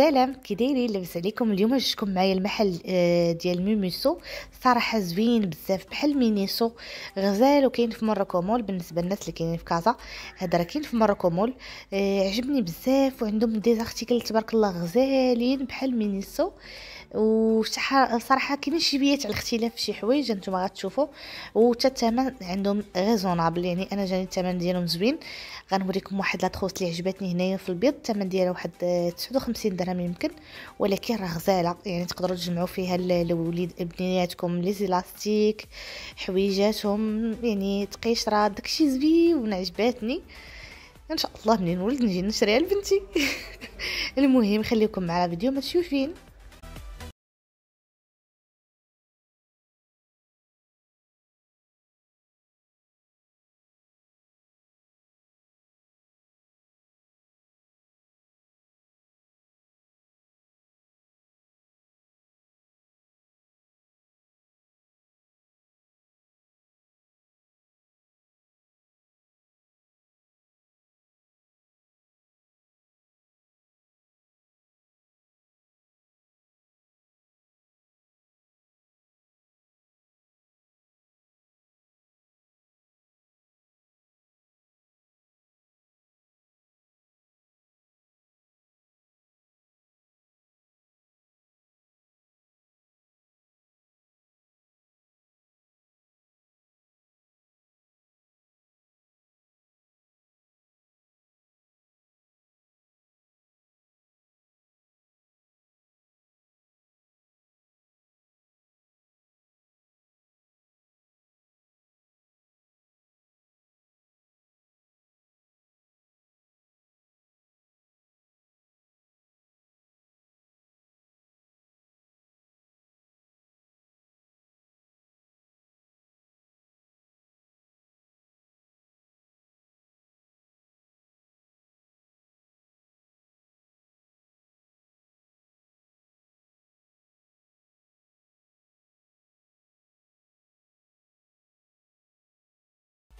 السلام كي دايرين لاباس عليكم اليوم جيتكم معايا المحل آه، ديال ميميسو صراحه زوين بزاف بحال مينيسو غزال وكاين في مراكومول مول بالنسبه للناس اللي كاينين في كازا هذا راه كاين في مراكومول مول آه، عجبني بزاف وعندهم دي زارتيكل تبارك الله غزالين بحال مينيسو وصراحه شي بيات على الاختلاف في شي حوايج نتوما غتشوفوا وحتى الثمن عندهم ريزونابل يعني انا جاني الثمن ديالهم زوين غنوريكم واحد لاطخوص اللي عجبتني هنايا في البيض الثمن ديالها واحد 59 درهم يمكن ولكن راه غزاله يعني تقدروا تجمعوا فيها الوليد بنياتكم لي زيلاستيك حويجاتهم يعني تقيشره داكشي زوين عجباتني ان شاء الله منين ولد نجي نشريها لبنتي المهم خليكم مع الفيديو ما تشوفين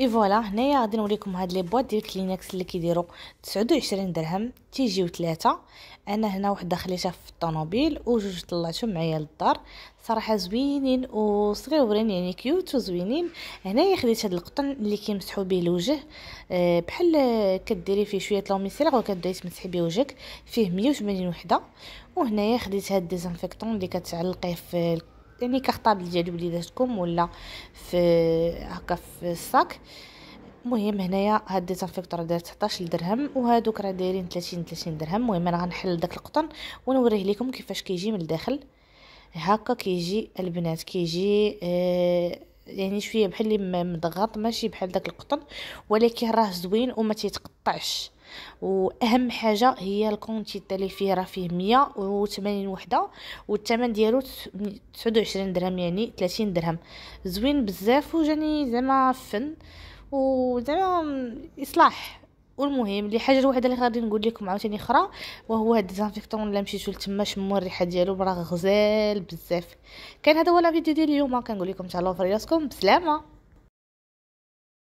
اي فوالا هنايا غادي نوريكم هاد لي بواط ديال كلينكس اللي كيديروا 29 درهم تيجيو ثلاثه انا هنا وحده خليتها في الطوموبيل وجوج طلعتهم معايا للدار صراحه زوينين وصغيورين يعني كيوت وزوينين هنايا خديت هاد القطن اللي كيمسحوا به الوجه أه بحال كديري فيه شويه لوميسيلغ وكتبداي تمسحي به وجهك فيه 180 وحده وهنايا خديت هاد ديزانفيكتون اللي كتعلقيه في يعني كخطاب ديال وليداتكم ولا في هكا في الصاك المهم هنايا هاد ديزانفيكتور داير 19 درهم وهادوك راه دايرين 30 30 درهم المهم انا غنحل داك القطن ونوريه لكم كيفاش كيجي من الداخل هكا كيجي البنات كيجي آه يعني شويه بحال اللي مضغط ماشي بحال داك القطن ولكن راه زوين وما تيتقطعش واهم حاجه هي الكونتيتا اللي فيه راه فيه 180 وحده والثمن ديالو 29 درهم يعني 30 درهم زوين بزاف وجاني زعما فن وزعما اصلاح والمهم اللي حاجه الوحيده اللي غادي نقول لكم عاوتاني اخرى وهو هاد الديزانفيكتون اللي مشيتو لتما شمو الريحه ديالو راه غزال بزاف كان هذا هو فيديو ديال اليوم كنقول لكم تهلاو في راسكم بسلامه